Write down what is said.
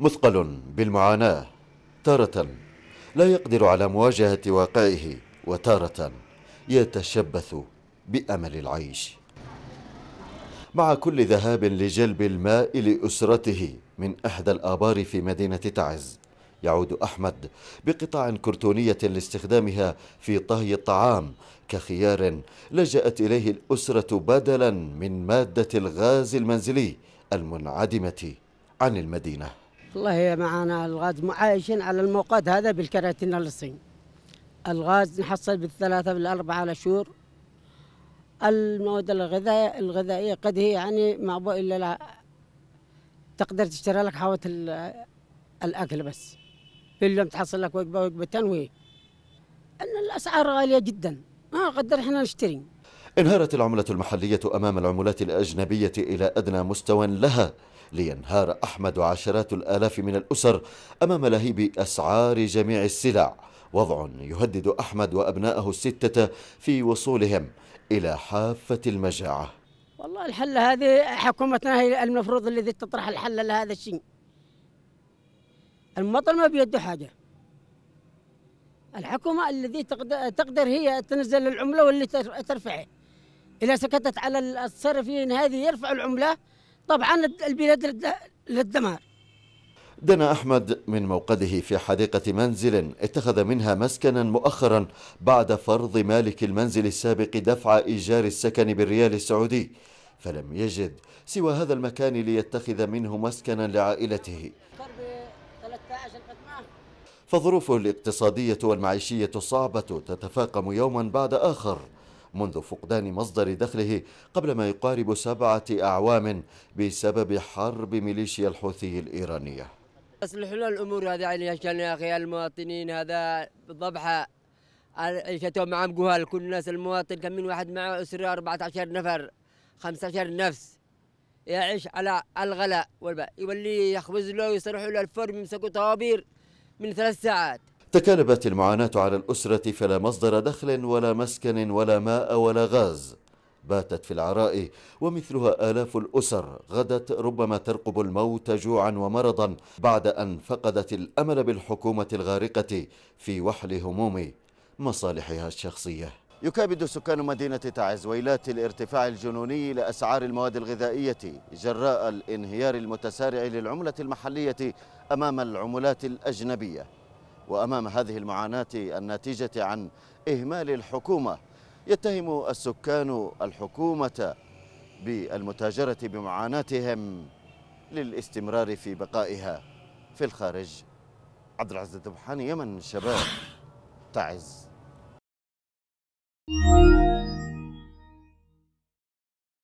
مثقل بالمعاناة تارة لا يقدر على مواجهة واقعه وتارة يتشبث بأمل العيش مع كل ذهاب لجلب الماء لأسرته من أحدى الآبار في مدينة تعز يعود أحمد بقطع كرتونية لاستخدامها في طهي الطعام كخيار لجأت إليه الأسرة بدلا من مادة الغاز المنزلي المنعدمة عن المدينة والله معانا الغاز عايشين على الموقد هذا بالكراتين للصين الغاز نحصل بالثلاثة بالأربعة على شهور المواد الغذائية الغذائية قد هي يعني ما إلا لا تقدر تشتري لك حوة الأكل بس في اليوم تحصل لك وجبة وجبتين تنوي أن الأسعار غالية جدا ما قدر احنا نشتري انهارت العملة المحلية أمام العملات الأجنبية إلى أدنى مستوى لها لينهار أحمد وعشرات الآلاف من الأسر أمام لهيب أسعار جميع السلع وضع يهدد أحمد وأبنائه الستة في وصولهم إلى حافة المجاعة والله الحل هذه حكومتنا هي المفروض الذي تطرح الحل لهذا الشيء المطر ما بيده حاجة الحكومة الذي تقدر هي تنزل العملة واللي ترفعه إذا سكتت على الصرفين هذه يرفعوا العملة طبعا البلاد للدمار دنا أحمد من موقده في حديقة منزل اتخذ منها مسكنا مؤخرا بعد فرض مالك المنزل السابق دفع إيجار السكن بالريال السعودي فلم يجد سوى هذا المكان ليتخذ منه مسكنا لعائلته فظروفه الاقتصادية والمعيشية الصعبة تتفاقم يوما بعد آخر منذ فقدان مصدر دخله قبل ما يقارب سبعة أعوام بسبب حرب ميليشيا الحوثي الإيرانية أصلح لنا الأمور هذا يعني عشان يا أخي المواطنين هذا ضبحة شتوا مع جهال كل الناس المواطن كم من واحد معه أسرة 14 نفر 15 نفس يعيش على الغلاء والباء يولي يخبز له يصرحوا له الفرن يمسكوا طوابير من ثلاث ساعات تكالبت المعاناة على الأسرة فلا مصدر دخل ولا مسكن ولا ماء ولا غاز باتت في العراء ومثلها آلاف الأسر غدت ربما ترقب الموت جوعا ومرضا بعد أن فقدت الأمل بالحكومة الغارقة في وحل هموم مصالحها الشخصية يكابد سكان مدينة تعز ويلات الارتفاع الجنوني لأسعار المواد الغذائية جراء الانهيار المتسارع للعملة المحلية أمام العملات الأجنبية وأمام هذه المعاناة الناتجة عن إهمال الحكومة يتهم السكان الحكومة بالمتاجرة بمعاناتهم للاستمرار في بقائها في الخارج عبد العزيز الدبحاني يمن شباب تعز